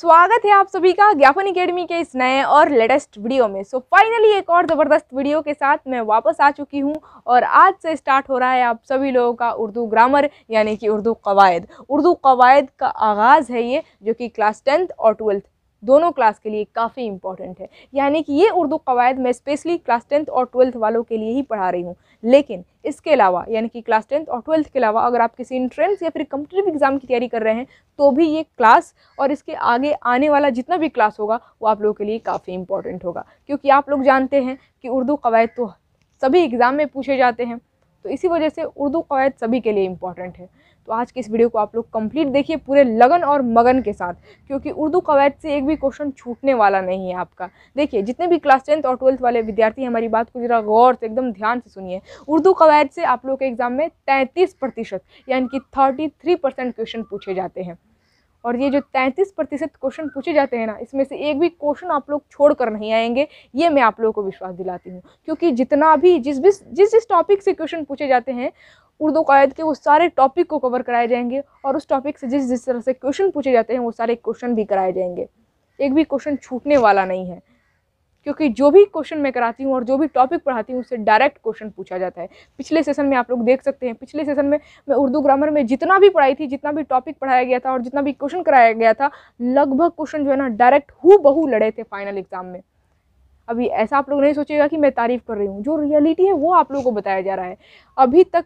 स्वागत है आप सभी का ज्ञापन अकेडमी के इस नए और लेटेस्ट वीडियो में सो so, फाइनली एक और ज़बरदस्त वीडियो के साथ मैं वापस आ चुकी हूँ और आज से स्टार्ट हो रहा है आप सभी लोगों का उर्दू ग्रामर यानी कि उर्दू कवायद उर्दू कवायद का आगाज़ है ये जो कि क्लास टेंथ और ट्वेल्थ दोनों क्लास के लिए काफ़ी इंपॉर्टेंट है यानी कि ये उर्दू कवायद मैं स्पेशली क्लास टेंथ और ट्वेल्थ वालों के लिए ही पढ़ा रही हूँ लेकिन इसके अलावा यानी कि क्लास टेंथ और ट्वेल्थ के अलावा अगर आप किसी इंट्रेंस या फिर कम्पिटेटिव एग्ज़ाम की तैयारी कर रहे हैं तो भी ये क्लास और इसके आगे आने वाला जितना भी क्लास होगा वो आप लोगों के लिए काफ़ी इंपॉर्टेंट होगा क्योंकि आप लोग जानते हैं कि उर्दू कवायद तो सभी एग्ज़ाम में पूछे जाते हैं तो इसी वजह से उर्दू कवायद सभी के लिए इम्पॉर्टेंट है तो आज के इस वीडियो को आप लोग कंप्लीट देखिए पूरे लगन और मगन के साथ क्योंकि उर्दू कवायद से एक भी क्वेश्चन छूटने वाला नहीं है आपका देखिए जितने भी क्लास टेंथ और ट्वेल्थ वाले विद्यार्थी हमारी बात को ज़रा गौर से एकदम ध्यान से सुनिए उर्दू कवायद से आप लोग के एग्ज़ाम में तैंतीस प्रतिशत यानी कि थर्टी थ्री परसेंट क्वेश्चन पूछे जाते हैं और ये जो तैंतीस प्रतिशत क्वेश्चन पूछे जाते हैं ना इसमें से एक भी क्वेश्चन आप लोग छोड़ कर नहीं आएंगे ये मैं आप लोगों को विश्वास दिलाती हूँ क्योंकि जितना भी जिस भी जिस जिस टॉपिक से क्वेश्चन पूछे जाते हैं उर्दू कायद के वो सारे टॉपिक को कवर कराए जाएंगे और उस टॉपिक से जिस जिस तरह से क्वेश्चन पूछे जाते हैं वो सारे क्वेश्चन भी कराए जाएंगे एक भी क्वेश्चन छूटने वाला नहीं है क्योंकि जो भी क्वेश्चन मैं कराती हूँ और जो भी टॉपिक पढ़ाती हूँ उससे डायरेक्ट क्वेश्चन पूछा जाता है पिछले सेशन में आप लोग देख सकते हैं पिछले सेशन में मैं उर्दू ग्रामर में जितना भी पढ़ाई थी जितना भी टॉपिक पढ़ाया गया था और जितना भी क्वेश्चन कराया गया था लगभग क्वेश्चन जो है ना डायरेक्ट हु बहू लड़े थे फाइनल एग्जाम में अभी ऐसा आप लोग नहीं सोचेगा कि मैं तारीफ़ कर रही हूँ जो रियलिटी है वो आप लोगों को बताया जा रहा है अभी तक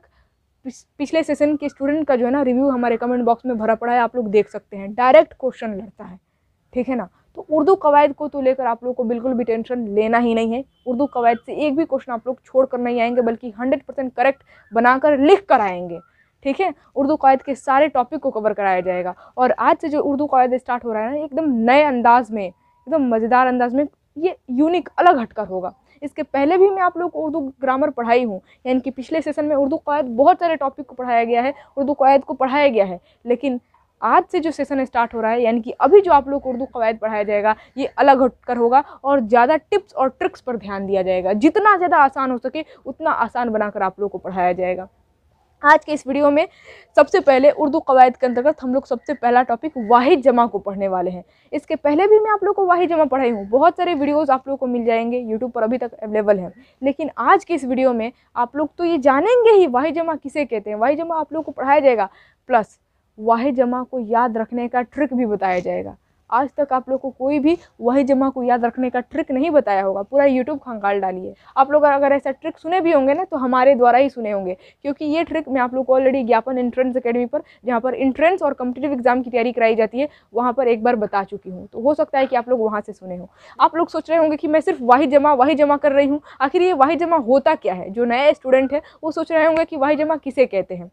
पिछले सेशन के स्टूडेंट का जो है ना रिव्यू हमारे कमेंट बॉक्स में भरा पड़ा है आप लोग देख सकते हैं डायरेक्ट क्वेश्चन लड़ता है ठीक है ना तो उर्दू कवायद को तो लेकर आप लोग को बिल्कुल भी टेंशन लेना ही नहीं है उर्दू कवायद से एक भी क्वेश्चन आप लोग छोड़ कर नहीं आएंगे बल्कि हंड्रेड परसेंट करेक्ट बनाकर लिख कर आएंगे ठीक है उर्दू कवायद के सारे टॉपिक को कवर कराया जाएगा और आज से जो उर्दू कवायद स्टार्ट हो रहा है ना एकदम नए अंदाज में एकदम मज़ेदार अंदाज में ये यूनिक अलग हटकर होगा इसके पहले भी मैं आप लोग को उर्दू ग्रामर पढ़ाई हूँ यानी कि पिछले सेशन में उर्दू कायद बहुत सारे टॉपिक को पढ़ाया गया है उर्दू कायद को पढ़ाया गया है लेकिन आज से जो सेशन स्टार्ट हो रहा है यानी कि अभी जो आप लोग को उर्दू कवायद पढ़ाया जाएगा ये अलग हटकर होगा और ज़्यादा टिप्स और ट्रिक्स पर ध्यान दिया जाएगा जितना ज़्यादा आसान हो सके उतना आसान बनाकर आप लोग को पढ़ाया जाएगा आज के इस वीडियो में सबसे पहले उर्दू कवायद के अंतर्गत हम लोग सबसे पहला टॉपिक वाहिद जमा को पढ़ने वाले हैं इसके पहले भी मैं आप लोग को वाहिद जमा पढ़ाई हूँ बहुत सारे वीडियोस आप लोग को मिल जाएंगे यूट्यूब पर अभी तक अवेलेबल हैं लेकिन आज के इस वीडियो में आप लोग तो ये जानेंगे ही वाहिद जमा किसे कहते हैं वाहिद जमा आप लोग को पढ़ाया जाएगा प्लस वाहिद जमा को याद रखने का ट्रिक भी बताया जाएगा आज तक आप लोग को कोई भी वही जमा को याद रखने का ट्रिक नहीं बताया होगा पूरा यूट्यूब खंगाल डालिए आप लोग अगर ऐसा ट्रिक सुने भी होंगे ना तो हमारे द्वारा ही सुने होंगे क्योंकि ये ट्रिक मैं आप लोग को ऑलरेडी ज्ञापन एंट्रेंस अकेडमी पर जहाँ पर इंट्रेंस और कम्पिटेटिव एग्जाम की तैयारी कराई जाती है वहाँ पर एक बार बता चुकी हूँ तो हो सकता है कि आप लोग वहाँ से सुने हो आप लोग सोच रहे होंगे कि मैं सिर्फ वाही जमा वाही जमा कर रही हूँ आखिर ये वाही जमा होता क्या है जो नया स्टूडेंट है वो सोच रहे होंगे कि वाही जमा किसे कहते हैं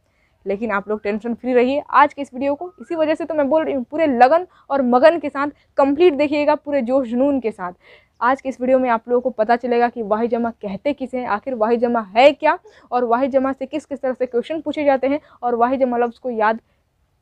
लेकिन आप लोग टेंशन फ्री रहिए आज के इस वीडियो को इसी वजह से तो मैं बोल रही हूँ पूरे लगन और मगन के साथ कंप्लीट देखिएगा पूरे जोश जुनून के साथ आज के इस वीडियो में आप लोगों को पता चलेगा कि वाहि जमा कहते किसे हैं आखिर वाहि जमा है क्या और वाहि जमा से किस किस तरह से क्वेश्चन पूछे जाते हैं और वाहि जमा लफ्ज़ को याद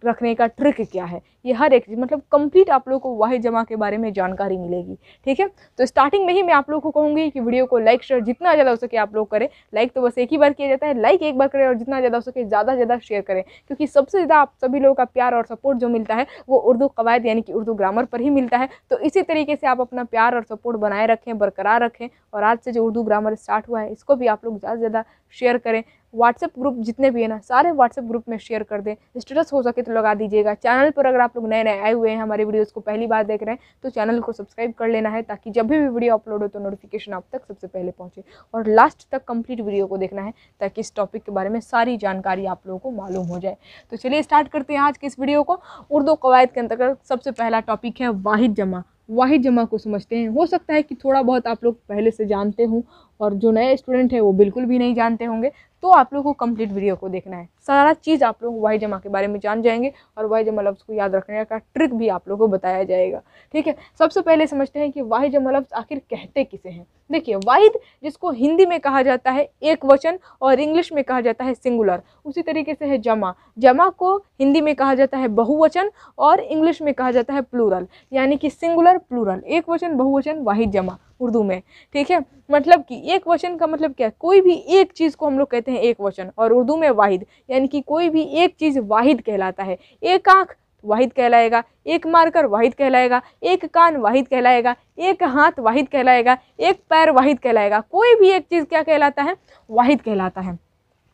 रखने का ट्रिक क्या है ये हर एक चीज़ मतलब कंप्लीट आप लोग को वाहि जमा के बारे में जानकारी मिलेगी ठीक है तो स्टार्टिंग में ही मैं आप लोग को कहूँगी कि वीडियो को लाइक शेयर जितना ज़्यादा हो सके आप लोग करें लाइक तो बस एक ही बार किया जाता है लाइक एक बार करें और जितना ज़्यादा हो सके ज़्यादा से ज़्यादा शेयर करें क्योंकि सबसे ज़्यादा आप सभी लोगों का प्यार और सपोर्ट जो मिलता है वो उर्दू कवायद यानी कि उर्दू ग्रामर पर ही मिलता है तो इसी तरीके से आप अपना प्यार और सपोर्ट बनाए रखें बरकरार रखें और आज से जो उर्दू ग्रामर स्टार्ट हुआ है इसको भी आप लोग ज़्यादा से ज़्यादा शेयर करें व्हाट्सएप ग्रुप जितने भी है ना सारे व्हाट्सएप ग्रुप में शेयर कर दें स्टेटस हो सके तो लगा दीजिएगा चैनल पर अगर आप लोग नए नए आए हुए हैं हमारे वीडियोज़ को पहली बार देख रहे हैं तो चैनल को सब्सक्राइब कर लेना है ताकि जब भी वीडियो अपलोड हो तो नोटिफिकेशन आप तक सबसे पहले पहुँचे और लास्ट तक कम्प्लीट वीडियो को देखना है ताकि इस टॉपिक के बारे में सारी जानकारी आप लोगों को मालूम हो जाए तो चलिए स्टार्ट करते हैं आज के इस वीडियो को उर्दू कवायद के अंतर्गत सबसे पहला टॉपिक है वाहिद जमा वाहिद जमा को समझते हैं हो सकता है कि थोड़ा बहुत आप लोग पहले से जानते हों और जो नए स्टूडेंट हैं वो बिल्कुल भी नहीं जानते होंगे तो आप लोग को कंप्लीट वीडियो को देखना है सारा चीज़ आप लोग वाई जमा के बारे में जान जाएंगे और वाई जमा लफ्ज़ को याद रखने का ट्रिक भी आप लोग को बताया जाएगा ठीक है सबसे पहले समझते हैं कि वाहि जमा लफ्ज़ आखिर कहते किसे हैं देखिए वाहिद जिसको हिंदी में कहा जाता है एक वचन और इंग्लिश में कहा जाता है सिंगुलर उसी तरीके से है जमा जमा को हिंदी में कहा जाता है बहुवचन और इंग्लिश में कहा जाता है प्लूरल यानी कि सिंगुलर प्लूरल एक वचन बहुवचन वाहिद जमा उर्दू में ठीक है मतलब कि एक वचन का मतलब क्या है कोई भी एक चीज़ को हम लोग कहते हैं एक वचन और उर्दू में वाहिद यानी कि कोई भी एक चीज़ वाहिद कहलाता है एक आँख वाहिद कहलाएगा एक मारकर वाहिद कहलाएगा एक कान वाहिद कहलाएगा एक हाथ वाहिद कहलाएगा एक पैर वाहिद कहलाएगा कोई भी एक चीज़ क्या कहलाता है वाहिद कहलाता है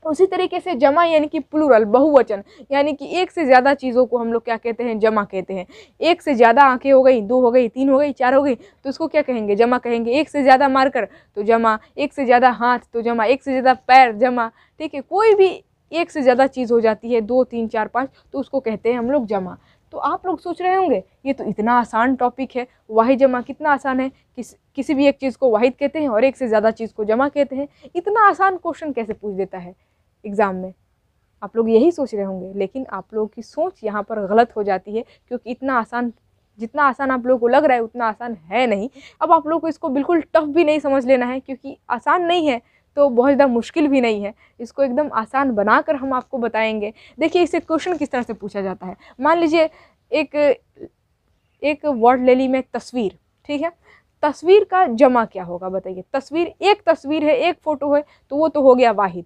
उसी तरीके से जमा यानी कि प्लूरल बहुवचन यानी कि एक से ज़्यादा चीज़ों को हम लोग क्या कहते हैं जमा कहते हैं एक से ज़्यादा आंखें हो गई दो हो गई तीन हो गई चार हो गई तो उसको क्या कहेंगे जमा कहेंगे एक से ज़्यादा मारकर तो जमा एक से ज़्यादा हाथ तो जमा एक से ज़्यादा पैर जमा ठीक है कोई भी एक से ज़्यादा चीज़ हो जाती है दो तीन चार पाँच तो उसको कहते हैं हम लोग जमा तो आप लोग सोच रहे होंगे ये तो इतना आसान टॉपिक है वाहिद जमा कितना आसान है किस किसी भी एक चीज़ को वाहिद कहते हैं और एक से ज़्यादा चीज़ को जमा कहते हैं इतना आसान क्वेश्चन कैसे पूछ देता है एग्ज़ाम में आप लोग यही सोच रहे होंगे लेकिन आप लोगों की सोच यहाँ पर गलत हो जाती है क्योंकि इतना आसान जितना आसान आप लोगों को लग रहा है उतना आसान है नहीं अब आप लोगों को इसको बिल्कुल टफ भी नहीं समझ लेना है क्योंकि आसान नहीं है तो बहुत ज़्यादा मुश्किल भी नहीं है इसको एकदम आसान बनाकर हम आपको बताएंगे देखिए इससे क्वेश्चन किस तरह से पूछा जाता है मान लीजिए एक एक वर्ड ले ली मैं तस्वीर ठीक है तस्वीर का जमा क्या होगा बताइए तस्वीर एक तस्वीर है एक फ़ोटो है तो वो तो हो गया वाहिद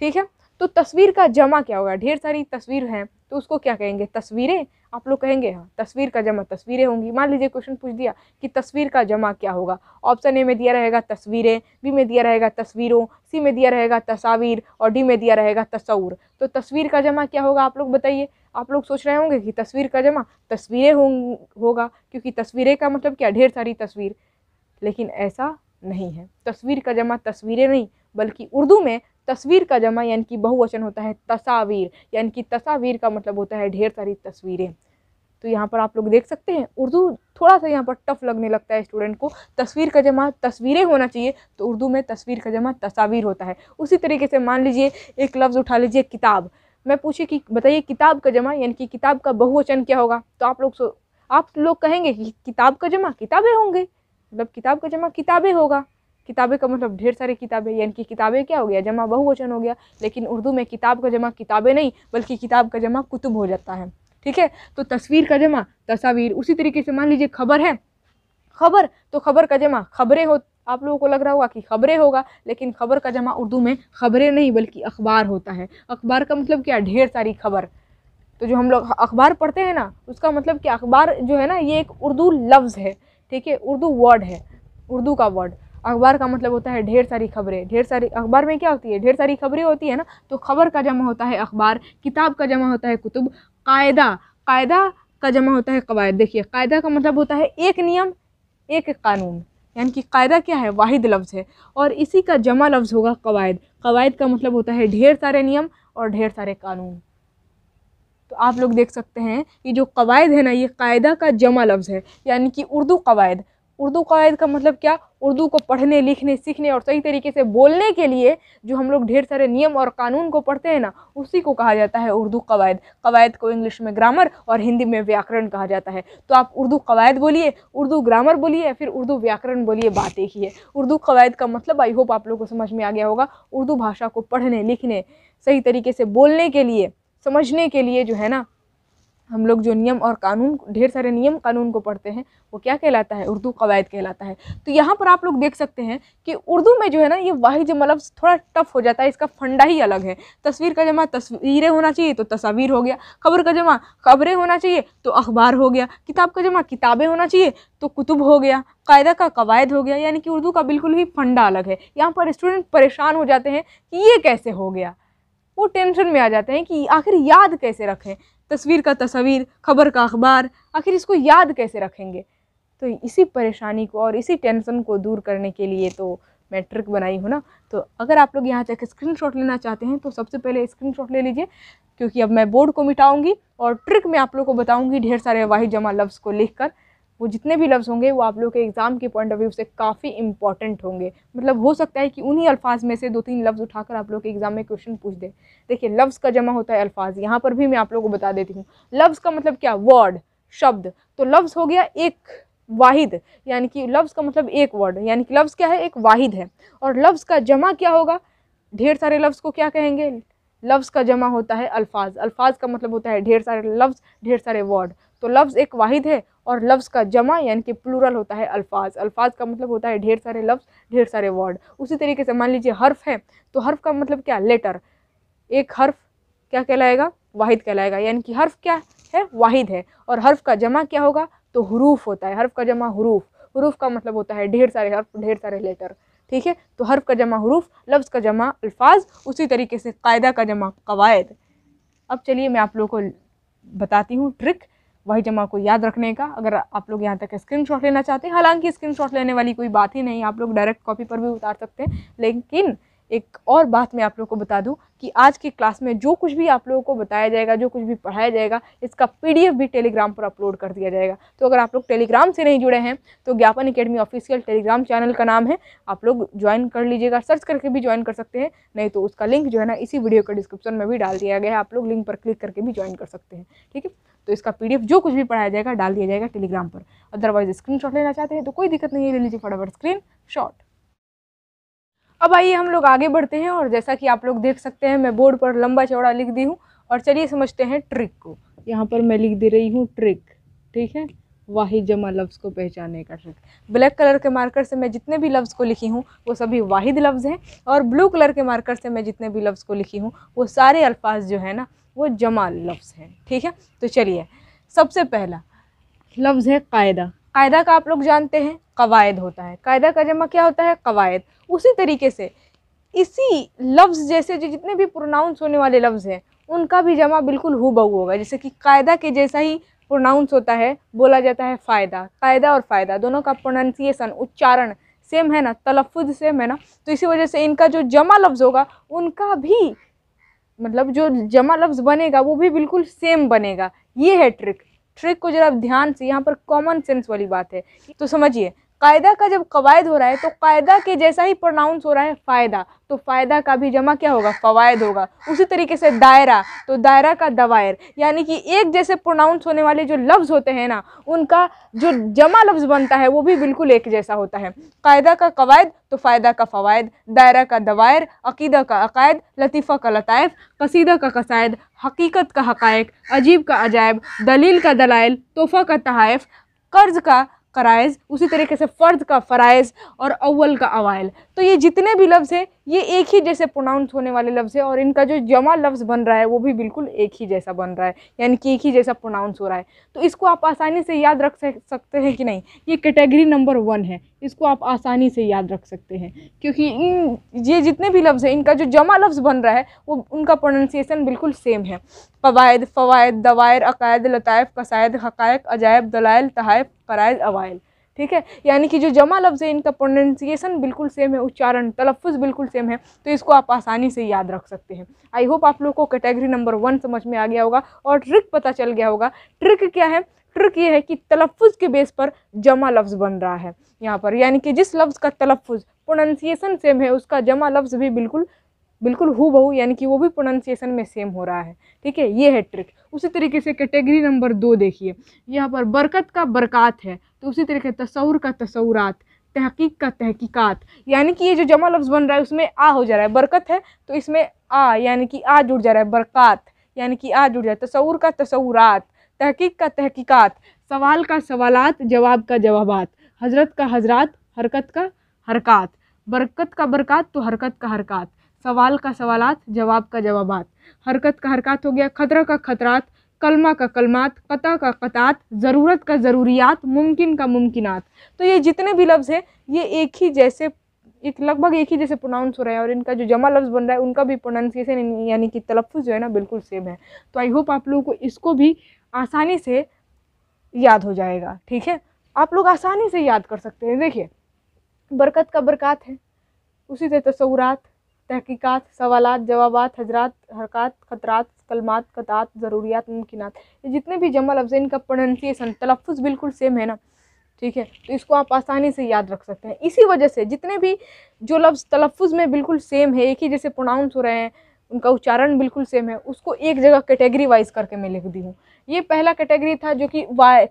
ठीक है तो तस्वीर का जमा क्या होगा ढेर सारी तस्वीर हैं तो उसको क्या कहेंगे तस्वीरें आप लोग कहेंगे हाँ तस्वीर का जमा तस्वीरें होंगी मान लीजिए क्वेश्चन पूछ दिया कि तस्वीर का जमा क्या होगा ऑप्शन ए में दिया रहेगा तस्वीरें बी में दिया रहेगा तस्वीरों सी में दिया रहेगा तस्वीर और डी में दिया रहेगा तस्वूर तो तस्वीर का जमा क्या होगा आप लोग बताइए आप लोग सोच रहे होंगे कि तस्वीर का जमा तस्वीरें होगा क्योंकि तस्वीरें का मतलब क्या ढेर सारी तस्वीर लेकिन ऐसा नहीं है तस्वीर का जमा तस्वीरें नहीं बल्कि उर्दू में तस्वीर का जमा यानी कि बहुवचन होता है तस्वीर यानी कि तस्वीर का मतलब होता है ढेर सारी तस्वीरें तो यहाँ पर आप लोग देख सकते हैं उर्दू थोड़ा सा यहाँ पर टफ लगने लगता है स्टूडेंट को तस्वीर का जमा तस्वीरें होना चाहिए तो उर्दू में तस्वीर का जमा तस्वीर होता है उसी तरीके से मान लीजिए एक लफ्ज़ उठा लीजिए किताब मैं पूछे कि बताइए किताब का जमा यानी कि किताब का बहुवचन क्या होगा तो आप लोग आप लोग कहेंगे कि किताब का जमा किताबें होंगे मतलब किताब का जमा किताबें होगा किताबें का मतलब ढेर सारी किताबें यानी कि किताबें क्या हो गया जमा बहुवचन हो गया लेकिन उर्दू में किताब का जमा किताबें नहीं बल्कि किताब का जमा कुतुब हो जाता है ठीक है तो तस्वीर का जमा तस्वीर उसी तरीके से मान लीजिए खबर है खबर तो खबर का जमा खबरें हो आप लोगों को लग रहा होगा कि खबरें होगा लेकिन खबर का जमा उर्दू में खबरें नहीं बल्कि अखबार होता है अखबार का मतलब क्या ढेर सारी खबर तो जो हम लोग अखबार पढ़ते हैं ना उसका मतलब कि अखबार जो है ना ये एक उर्दू लफ्ज़ है ठीक है उर्दू वर्ड है उर्दू का वर्ड अखबार का मतलब होता है ढेर सारी खबरें ढेर सारी अखबार में क्या होती है ढेर सारी खबरें होती है ना तो खबर का जमा होता है अखबार किताब का जमा होता है कुतुब कायदा कायदा का जमा होता है कवायद देखिए कायदा का मतलब होता है एक नियम एक कानून यानी कि कायदा क्या है वाहिद लफ्ज़ है और इसी का जमा लफ्ज़ होगा कवायद कवायद का मतलब होता है ढेर सारे नियम और ढेर सारे कानून तो आप लोग देख सकते हैं कि जो कवायद है ना ये कायदा का जमा लफ्ज़ है यानी कि उर्दू कवायद उर्दू कायद का मतलब क्या उर्दू को पढ़ने लिखने सीखने और सही तरीके से बोलने के लिए जो हम लोग ढेर सारे नियम और कानून को पढ़ते हैं ना उसी को कहा जाता है उर्दू कवायद कवायद को इंग्लिश में ग्रामर और हिंदी में व्याकरण कहा जाता है तो आप उर्दू कवायद बोलिए उर्दू ग्रामर बोलिए या फिर उर्दू व्याकरण बोलिए बात एक ही है उर्दू कवायद का मतलब आई होप आप लोग को समझ में आ गया होगा उर्दू भाषा को पढ़ने लिखने सही तरीके से बोलने के लिए समझने के लिए जो है ना हम लोग जो नियम और कानून ढेर सारे नियम कानून को पढ़ते हैं वो क्या कहलाता है उर्दू कवायद कहलाता है तो यहाँ पर आप लोग देख सकते हैं कि उर्दू में जो है ना ये वाहि जो मतलब लफ्ज़ थोड़ा टफ हो जाता है इसका फंडा ही अलग है तस्वीर का जमा तस्वीरें होना चाहिए तो तस्वीर हो गया खबर का जमा खबरें होना चाहिए तो अखबार हो गया किताब का जमा किताबें होना चाहिए तो कुतुब हो गया कायदा का कवायद हो गया यानी कि उर्दू का बिल्कुल ही फंडा अलग है यहाँ पर स्टूडेंट परेशान हो जाते हैं कि ये कैसे हो गया वो टेंशन में आ जाते हैं कि आखिर याद कैसे रखें तस्वीर का तस्वीर खबर का अखबार आखिर इसको याद कैसे रखेंगे तो इसी परेशानी को और इसी टेंशन को दूर करने के लिए तो मैं ट्रिक बनाई हूँ ना तो अगर आप लोग यहाँ स्क्रीन स्क्रीनशॉट लेना चाहते हैं तो सबसे पहले स्क्रीनशॉट ले लीजिए क्योंकि अब मैं बोर्ड को मिटाऊंगी और ट्रिक मैं आप लोग को बताऊंगी ढेर सारे वाहिद जमा लफ्ज़ को लिख कर वो जितने भी लफ्ज़ होंगे वो आप लोग के एग्ज़ाम के पॉइंट ऑफ व्यू से काफ़ी इंपॉर्टेंट होंगे मतलब हो सकता है कि उन्हीं अल्फाज में से दो तीन लफ्ज़ उठाकर आप लोग के एग्ज़ाम में क्वेश्चन पूछ दे देखिए लफ्ज़ का जमा होता है अल्फाज यहाँ पर भी मैं आप लोग को बता देती हूँ लफ्ज़ का मतलब क्या वर्ड शब्द तो लफ्ज़ हो गया एक वाहिद यानी कि लफ्ज़ का मतलब एक वर्ड यानी कि लफ्ज़ क्या है एक वाहिद है और लफ्ज़ का जमा क्या होगा ढेर सारे लफ्ज़ को क्या कहेंगे लफ्ज़ का जमा होता है अल्फाज अल्फाज का मतलब होता है ढेर सारे लफ्ज़ ढेर सारे वर्ड तो लफ्ज़ एक वाहिद है और लफ्ज़ का जमा यानी कि प्लूरल होता है अल्फाज अल्फाज का मतलब होता है ढेर सारे लफ्ज़ ढेर सारे वर्ड उसी तरीके से मान लीजिए हर्फ है तो हर्फ का मतलब क्या लेटर एक हर्फ क्या कहलाएगा वाहिद कहलाएगा यानी कि हर्फ क्या है वाहिद है और हर्फ का जमा क्या होगा तो हरूफ होता है हर्फ का जमा हरूफ हरूफ का मतलब होता है ढेर सारे हर्फ ढेर सारे लेटर ठीक है तो हर्फ का जमा हरूफ लफ्ज़ का जमा अल्फाज उसी तरीके से कायदा का जमा कवायद अब चलिए मैं आप लोगों को बताती हूँ ट्रिक वही जमा को याद रखने का अगर आप लोग यहाँ तक स्क्रीनशॉट लेना चाहते हैं हालांकि स्क्रीनशॉट लेने वाली कोई बात ही नहीं आप लोग डायरेक्ट कॉपी पर भी उतार सकते हैं लेकिन एक और बात मैं आप लोगों को बता दूं कि आज की क्लास में जो कुछ भी आप लोगों को बताया जाएगा जो कुछ भी पढ़ाया जाएगा इसका पीडीएफ भी टेलीग्राम पर अपलोड कर दिया जाएगा तो अगर आप लोग टेलीग्राम से नहीं जुड़े हैं तो ज्ञापन अकेडमी ऑफिशियल टेलीग्राम चैनल का नाम है आप लोग ज्वाइन कर लीजिएगा सर्च करके भी ज्वाइन कर सकते हैं नहीं तो उसका लिंक जो है ना इसी वीडियो का डिस्क्रिप्शन में भी डाल दिया गया है आप लोग लिंक पर क्लिक करके भी ज्वाइन कर सकते हैं ठीक है तो इसका पी जो कुछ भी पढ़ाया जाएगा डाल दिया जाएगा टेलीग्राम पर अदरवाइज स्क्रीन लेना चाहते हैं तो कोई दिक्कत नहीं है ले लीजिए फटाफट स्क्रीन शॉट अब आइए हम लोग आगे बढ़ते हैं और जैसा कि आप लोग देख सकते हैं मैं बोर्ड पर लंबा चौड़ा लिख दी हूँ और चलिए समझते हैं ट्रिक को यहाँ पर मैं लिख दे रही हूँ ट्रिक ठीक है वाहिद जमा लफ्ज़ को पहचानने का ट्रिक ब्लैक कलर के मार्कर से मैं जितने भी लफ्ज़ को लिखी हूँ वो सभी वाहिद लफ्ज़ हैं और ब्लू कलर के मार्कर से मैं जितने भी लफ्ज़ को लिखी हूँ वो सारे अल्फाज जो है ना वो जमा लफ्ज़ हैं ठीक है तो चलिए सबसे पहला लफ्ज़ है कायदा कायदा का आप लोग जानते हैं कवायद होता है कायदा का जमा क्या होता है कवायद उसी तरीके से इसी लफ्ज़ जैसे जो जितने भी प्रोनाउंस होने वाले लफ्ज़ हैं उनका भी जमा बिल्कुल हु बहू होगा जैसे कि कायदा के जैसा ही प्रोनाउंस होता है बोला जाता है फ़ायदा कायदा और फ़ायदा दोनों का प्रोनाउंसिएसन उच्चारण सेम है ना तलफ़ सेम है ना तो इसी वजह से इनका जो जमा लफ्ज़ होगा उनका भी मतलब जो जमा लफ्ज़ बनेगा वो भी बिल्कुल सेम बनेगा ये है ट्रिक ट्रिक को जरा ध्यान से यहाँ पर कॉमन सेंस वाली बात है तो समझिए कायदा का जब कवायद हो रहा है तो कायदा के जैसा ही प्रोनाउंस हो रहा है फ़ायदा तो फ़ायदा का भी जमा क्या होगा फ़वाद होगा उसी तरीके से दायरा तो दायरा का दवायर यानी कि एक जैसे प्रोनाउंस होने वाले जो लफ्ज़ होते हैं ना उनका जो जमा लफ्ज़ बनता है वो भी बिल्कुल एक जैसा होता है कायदा का कवायद तो फ़ायदा का फ़वाद दायरा का दवायर अकीदा का अकायद लतीफ़ा का लतफ़ कसीदा का कसायद हकीकत का हकायक अजीब का अजायब दलील का दलाइल तोहफ़ा का तहफ कर्ज़ का क़राइज़ उसी तरीके से फ़र्द का फ़रज़ और अव्वल का अवाइल तो ये जितने भी लफ्ज़ हैं ये एक ही जैसे प्रोनाउंस होने वाले लफ्ज़ हैं और इनका जो जमा लफ्ज़ बन रहा है वो भी बिल्कुल एक ही जैसा बन रहा है यानी कि एक ही जैसा प्रोनाउंस हो रहा है तो इसको आप आसानी से याद रख सकते हैं कि नहीं ये कैटेगरी नंबर वन है इसको आप आसानी से याद रख सकते हैं क्योंकि इन ये जितने भी लफ्ज़ हैं इनका जो जमा लफ्ज़ बन रहा है वो उनका प्रोनाउंसिएशन बिल्कुल सेम है कवायद फ़वाद दवायर अकायद लतायफ़ कसायद हक़ायक अजायब दलायल तहायफ करायद अवायल ठीक है यानी कि जो जमा लफ्ज़ है इनका प्रोनाउंसिएशन बिल्कुल सेम है उच्चारण तलफ़ बिल्कुल सेम है तो इसको आप आसानी से याद रख सकते हैं आई होप आप लोग को कैटेगरी नंबर वन समझ में आ गया होगा और ट्रिक पता चल गया होगा ट्रिक क्या है ट्रिक ये है कि तलफ़ के बेस पर जमा लफ्ज़ बन रहा है यहाँ पर यानी कि जिस लफ्ज़ का तलफ़ प्रोनंसिएशन सेम है उसका जमा लफ्ज़ भी बिल्कुल बिल्कुल हु बहू यानी कि वो भी प्रोनाउंसिएशन में सेम हो रहा है ठीक है ये है ट्रिक उसी तरीके से कैटेगरी नंबर दो देखिए यहाँ पर बरकत का बरकत है तो उसी तरीके तस्वुर का तस्वुरात तहकीक का तहकीकात यानी कि ये जो जमा लफ्ज़ बन रहा है उसमें आ हो जा रहा है बरकत है तो इसमें आ यानी कि आ जुड़ जा रहा है बरकत यानी कि आ जुड़ जा रहा है का तस्वुरात तहकीक का तहकीकात सवाल का सवालात जवाब का जवाबात हजरत का हजरात हरकत का हरकत बरकत का बरकत तो हरकत का हरकत सवाल का सवालात जवाब का जवाब हरकत का हरकत हो गया खतरा का खतरात कलमा का कलमात कता का कतात ज़रूरत का ज़रूरियात मुमकिन का मुमकिनात तो ये जितने भी लफ्ज़ हैं ये एक ही जैसे एक लगभग एक ही जैसे प्रोनाउंस हो रहा है और इनका जो जमा लफ्ज़ बन रहा है उनका भी प्रोनाउंसिएशन यानी कि तलफ़ जो है ना बिल्कुल सेम है तो आई होप आप लोगों को इसको भी आसानी से याद हो जाएगा ठीक है आप लोग आसानी से याद कर सकते हैं देखिए बरकत का बरकत है उसी से तस्वुरात तहकीक़ात सवाल जवाब हजरात हरकत ख़तरात कलमात कतात ज़रूरियात मुमकिन ये जितने भी जमा लफ्ज़ हैं इनका प्रोनाउंसिएसन तलफ़ बिल्कुल सेम है ना ठीक है तो इसको आप आसानी से याद रख सकते हैं इसी वजह से जितने भी जो लफ्ज़ तलफ़ में बिल्कुल सेम है एक ही जैसे प्रोनाउंस हो रहे हैं उनका उच्चारण बिल्कुल सेम है उसको एक जगह कैटेगरी वाइज करके मैं लिख दी हूँ ये पहला कैटेगरी था जो कि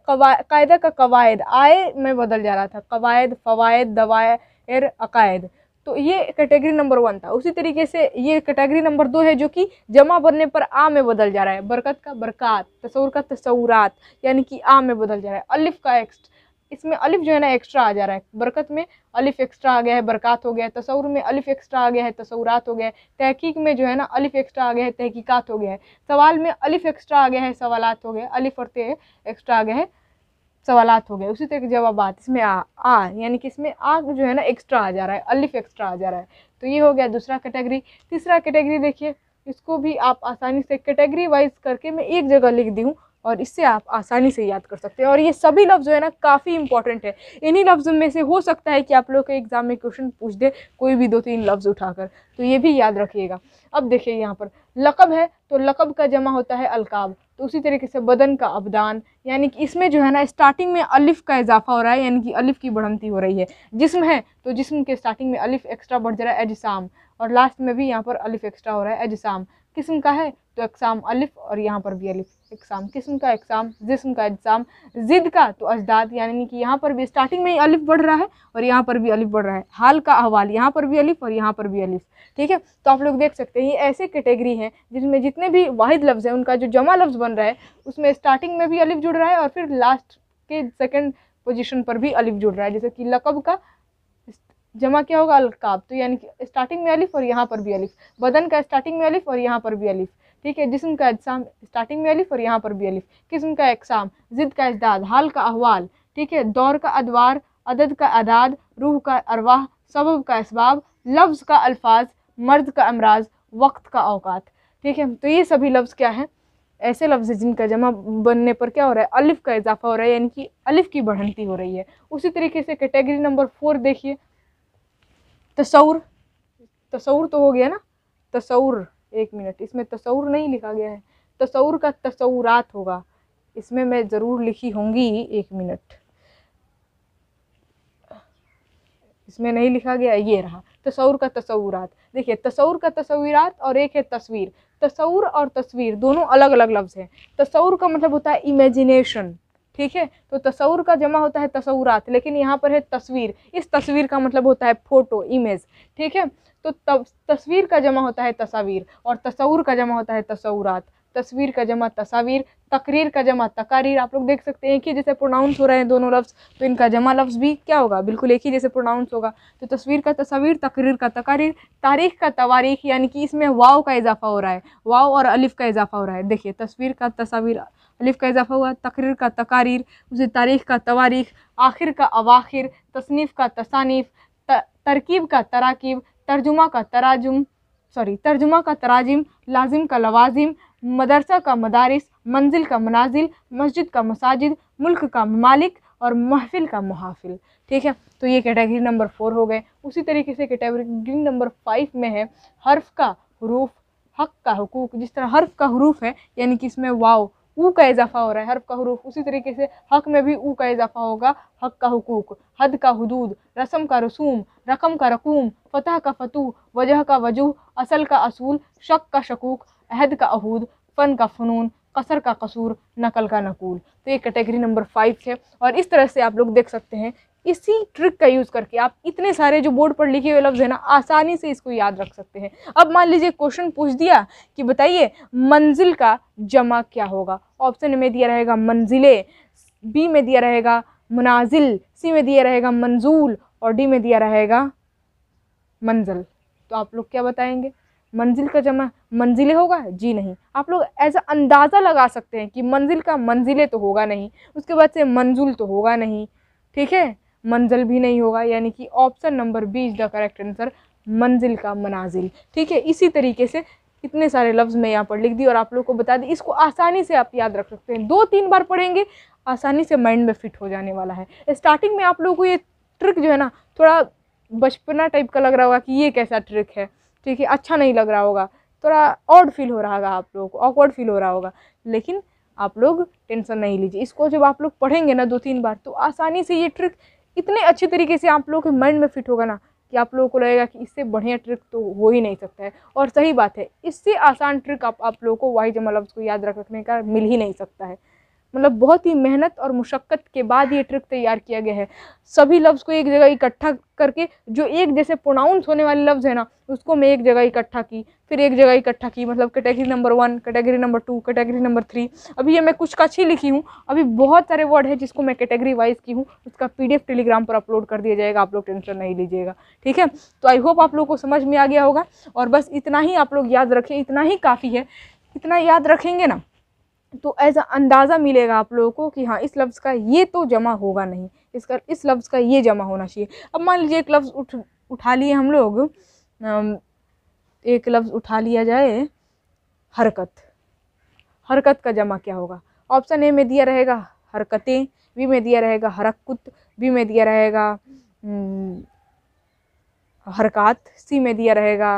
कायदा का कवायद आए में बदल जा रहा था कवायद फ़वाद दवायर अकायद तो ये कैटेगरी नंबर वन था उसी तरीके से ये कैटेगरी नंबर दो है जो कि जमा बनने पर आ में बदल जा रहा है बरकत का बरकत तस्वूर का तस्वूरात यानी कि आ में बदल जा रहा है अलिफ का एक्स्ट इसमें अलिफ जो है ना एक्स्ट्रा आ जा रहा है बरकत में अलिफ एक्स्ट्रा आ गया है बरकत हो गया है तस्वूर में अलिफ एक्स्ट्रा आ गया है तस्वूरात हो गया है तहकीक में जो है ना अलिफ एक्स्ट्रा आ गया है तहकीकात हो गया है सवाल में अलिफ एक्स्ट्रा आ गया है सवालत हो गया अलिफ और ते एक्स्ट्रा आ गया है सवालात हो गए उसी तरह के जवाबात इसमें आ आ यानी कि इसमें आ जो है ना एक्स्ट्रा आ जा रहा है अलिफ एक्स्ट्रा आ जा रहा है तो ये हो गया दूसरा कैटेगरी तीसरा कैटेगरी देखिए इसको भी आप आसानी से कैटेगरी वाइज करके मैं एक जगह लिख दी हूँ और इससे आप आसानी से याद कर सकते हैं और ये सभी लफ्ज़ जो है ना काफ़ी इंपॉर्टेंट है इन्हीं लफ्ज़ों में से हो सकता है कि आप लोग के एग्ज़ाम में क्वेश्चन पूछ दे कोई भी दो तीन लफ्ज़ उठाकर तो ये भी याद रखिएगा अब देखिए यहाँ पर लकब है तो लकब का जमा होता है अलकाब तो उसी तरीके से बदन का अबदान यानी कि इसमें जो है ना स्टार्टिंग में अलिफ़ का इजाफा हो रहा है यानी कि अलिफ़ की बढ़मती हो रही है जिसम है तो जिसम के स्टार्टिंग में अलिफ़ एक्स्ट्रा बढ़ जा रहा है एजसाम और लास्ट में भी यहाँ पर अलिफ़ एक्स्ट्रा हो रहा है एजसाम किस्म का है तो एग्ज़ाम अलिफ और यहाँ पर भी अलिफ एग्ज़ाम किस्म का एग्ज़ाम जिसम का एग्ज़ाम ज़िद का तो अजदाद यानी कि यहाँ पर भी स्टार्टिंग में ही अलिफ बढ़ रहा है और यहाँ पर भी अलिफ बढ़ रहा है हाल का अहवाल यहाँ पर भी अलिफ और यहाँ पर भी अलिफ ठीक है तो आप लोग देख सकते हैं ये ऐसे कैटेगरी हैं जिसमें जितने भी वाहिद लफ्ज़ हैं उनका जो जमा लफ्ज़ बन रहा है उसमें स्टार्टिंग में भी अलिफ जुड़ रहा है और फिर लास्ट के सेकेंड पोजिशन पर भी अलिफ जुड़ रहा है जैसे कि लकब का जमा क्या होगा अलकाब तो यानी कि स्टार्टिंग में अलिफ और यहाँ पर भी अलिफ बदन का स्टार्टिंग में अलिफ और यहाँ पर भी अलिफ ठीक है जिसम का अजसाम स्टार्टिंग में अलिफ और यहाँ पर भी अलिफ किस्म का एकसाम ज़िद का अजदाद हाल का अहवाल ठीक है दौर का अदवार अदद का अदाद रूह का अरवाह सबब का इसबाब लफ्ज़ का अल्फाज मर्द का अमराज वक्त का अवकात ठीक है तो ये सभी लफ्ज़ क्या है ऐसे लफ्ज़ जिनका जमा बनने पर क्या हो रहा है अलिफ़ का इजाफा हो रहा है यानी कि अलिफ़ की बढ़नती हो रही है उसी तरीके से कैटेगरी नंबर फोर देखिए तस्वूर तस्वूर तो हो गया ना तस्वूर एक मिनट इसमें तस्वूर नहीं लिखा गया है तस्वूर का तस्वूरत होगा इसमें मैं ज़रूर लिखी होंगी एक मिनट इसमें नहीं लिखा गया ये रहा तस्वूर का तस्वूरात देखिए तस्वूर का तस्वीरात और एक है तस्वीर तस्वूर और तस्वीर दोनों अलग अलग लफ्ज़ हैं तस्वूर का मतलब होता है इमेजिनेशन ठीक है तो तस्वूर का जमा होता है तस्वूरात लेकिन यहाँ पर है तस्वीर इस तस्वीर का मतलब होता है फ़ोटो इमेज ठीक है तो तस्वीर का जमा होता है तस्वीर और तस्वूर का जमा होता है तस्वूरात तस्वीर का जमा तस्वीर तकरीर का जमा तकारीर आप लोग देख सकते हैं कि जैसे प्रोनाउंस हो रहे हैं दोनों लफ्ज़ तो इनका जमा लफ्ज़ भी क्या होगा बिल्कुल एक ही जैसे प्रोनाउंस होगा तो तस्वीर का तस्वीर तकरीर का तकारीर तारीख का तवारीख यानी कि इसमें वाव का इजाफा हो रहा है वाव और अलिफ का इजाफा हो रहा है देखिए तस्वीर का तस्वीर अलिफ का इजाफा हुआ तकरीर का तकारीर उसे तारीख का तवारीख आखिर का अवाखिर तसनीफ़ का तसानीफ़ तरकीब का तराकीब तर्जुमा का तराजुम सॉरी तर्जुमा का तराजिम लाजिम का लवाजिम मदरसा का मदारस मंजिल का मनाजिल मस्जिद का मसाजिद मुल्क का ममालिक और महफिल का महाफिल ठीक है तो ये कैटेगरी नंबर फोर हो गए उसी तरीके से कैटेगरी नंबर फाइव में है हर्फ का हरूफ हक का हकूक जिस तरह हर्फ का हरूफ है यानी कि इसमें वाओ ऊ का इजाफा हो रहा है हर्फ का हरूफ उसी तरीके से हक में भी ऊ का इजाफा होगा हक का हकूक हद का हदूद रस्म का रसूम रकम का रकूम फ़तह का फतू वजह का वजूह असल का असूल शक का शकूक अहद का अहूद फ़न का फ़नून कसर का कसूर नकल का नकूल तो ये कैटेगरी नंबर फाइव है और इस तरह से आप लोग देख सकते हैं इसी ट्रिक का यूज़ करके आप इतने सारे जो बोर्ड पर लिखे हुए लफ्ज़ हैं ना आसानी से इसको याद रख सकते हैं अब मान लीजिए क्वेश्चन पूछ दिया कि बताइए मंजिल का जमा क्या होगा ऑप्शन में दिया रहेगा मंजिलें बी में दिया रहेगा मुनाजिल सी में दिया रहेगा मंजूल और डी में दिया रहेगा मंजिल तो आप लोग क्या बताएंगे मंजिल का जमा मंजिलें होगा जी नहीं आप लोग ऐसा अंदाज़ा लगा सकते हैं कि मंजिल का मंजिलें तो होगा नहीं उसके बाद से मंजूल तो होगा नहीं ठीक है मंजिल भी नहीं होगा यानी कि option number B is the correct answer मंजिल का मनाजिल ठीक है इसी तरीके से इतने सारे लफ्ज़ मैं यहाँ पर लिख दी और आप लोग को बता दी इसको आसानी से आप याद रख सकते हैं दो तीन बार पढ़ेंगे आसानी से माइंड में फिट हो जाने वाला है स्टार्टिंग में आप लोगों को ये ट्रिक जो है ना थोड़ा बचपना टाइप का लग रहा होगा कि ये कैसा ट्रिक है ठीक है अच्छा नहीं लग रहा होगा थोड़ा ऑड फील हो रहा होगा आप लोगों को ऑकवर्ड फील हो रहा होगा लेकिन आप लोग टेंशन नहीं लीजिए इसको जब आप लोग पढ़ेंगे ना दो तीन बार तो आसानी से ये ट्रिक इतने अच्छे तरीके से आप लोगों के माइंड में फिट होगा ना कि आप लोगों को लगेगा कि इससे बढ़िया ट्रिक तो हो ही नहीं सकता है और सही बात है इससे आसान ट्रिक आप आप लोगों को वाई जमा लफ्ज़ को याद रख रखने का मिल ही नहीं सकता है मतलब बहुत ही मेहनत और मुशक्क़त के बाद ये ट्रिक तैयार किया गया है सभी लफ्ज़ को एक जगह इकट्ठा करके जो एक जैसे प्रोनाउंस होने वाले लफ्ज़ है ना उसको मैं एक जगह इकट्ठा की फिर एक जगह इकट्ठा की मतलब category number one category number two category number three अभी ये मैं कुछ का अच्छी लिखी हूँ अभी बहुत सारे वर्ड है जिसको मैं कैटेगरी वाइज की हूँ उसका पी टेलीग्राम पर अपलोड कर दिया जाएगा आप लोग टेंशन नहीं लीजिएगा ठीक है तो आई होप आप लोग को समझ में आ गया होगा और बस इतना ही आप लोग याद रखें इतना ही काफ़ी है इतना याद रखेंगे ना तो ऐसा अंदाज़ा मिलेगा आप लोगों को कि हाँ इस लफ्ज़ का ये तो जमा होगा नहीं इसका इस लफ्ज़ का ये जमा होना चाहिए अब मान लीजिए एक लफ्ज़ उठ उठा लिए हम लोग एक लफ्ज़ उठा लिया जाए हरकत हरकत का जमा क्या होगा ऑप्शन ए में दिया रहेगा हरकतें बी में दिया रहेगा हरकत बी में दिया रहेगा हरकत सी में दिया रहेगा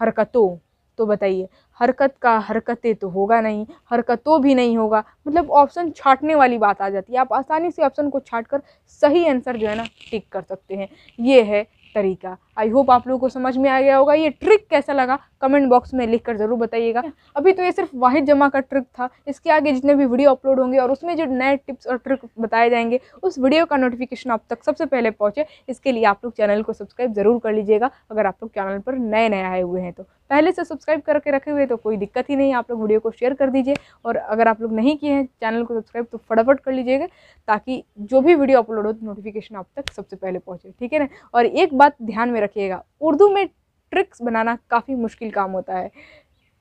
हरकतों तो बताइए हरकत का हरकतें तो होगा नहीं हरकतों भी नहीं होगा मतलब ऑप्शन छाटने वाली बात आ जाती है आप आसानी से ऑप्शन को छाट कर सही आंसर जो है ना टिक कर सकते हैं ये है तरीका आई होप आप लोगों को समझ में आ गया होगा ये ट्रिक कैसा लगा कमेंट बॉक्स में लिख कर ज़रूर बताइएगा अभी तो ये सिर्फ वाहिद जमा का ट्रिक था इसके आगे जितने भी वीडियो अपलोड होंगे और उसमें जो नए टिप्स और ट्रिक बताए जाएंगे उस वीडियो का नोटिफिकेशन आप तक सबसे पहले पहुँचे इसके लिए आप लोग चैनल को सब्सक्राइब ज़रूर कर लीजिएगा अगर आप लोग चैनल पर नए नए आए हुए हैं तो पहले से सब्सक्राइब करके रखे हुए तो कोई दिक्कत ही नहीं आप लोग वीडियो को शेयर कर दीजिए और अगर आप लोग नहीं किए हैं चैनल को सब्सक्राइब तो फटाफट कर लीजिएगा ताकि जो भी वीडियो अपलोड हो तो नोटिफिकेशन आप तक सबसे पहले पहुँचे ठीक है ना और एक बात ध्यान में रखिएगा उर्दू में ट्रिक्स बनाना काफ़ी मुश्किल काम होता है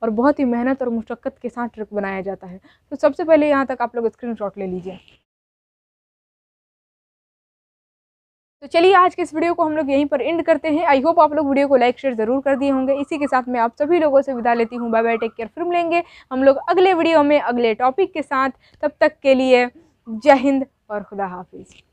और बहुत ही मेहनत और मुशक्क़त के साथ ट्रिक बनाया जाता है तो सबसे पहले यहाँ तक आप लोग स्क्रीन ले लीजिए तो चलिए आज के इस वीडियो को हम लोग यहीं पर एंड करते हैं आई होप आप लोग वीडियो को लाइक शेयर ज़रूर कर दिए होंगे इसी के साथ मैं आप सभी लोगों से विदा लेती हूँ बाय बाय टेक केयर फिर मिलेंगे हम लोग अगले वीडियो में अगले टॉपिक के साथ तब तक के लिए जय हिंद और खुदा हाफिज़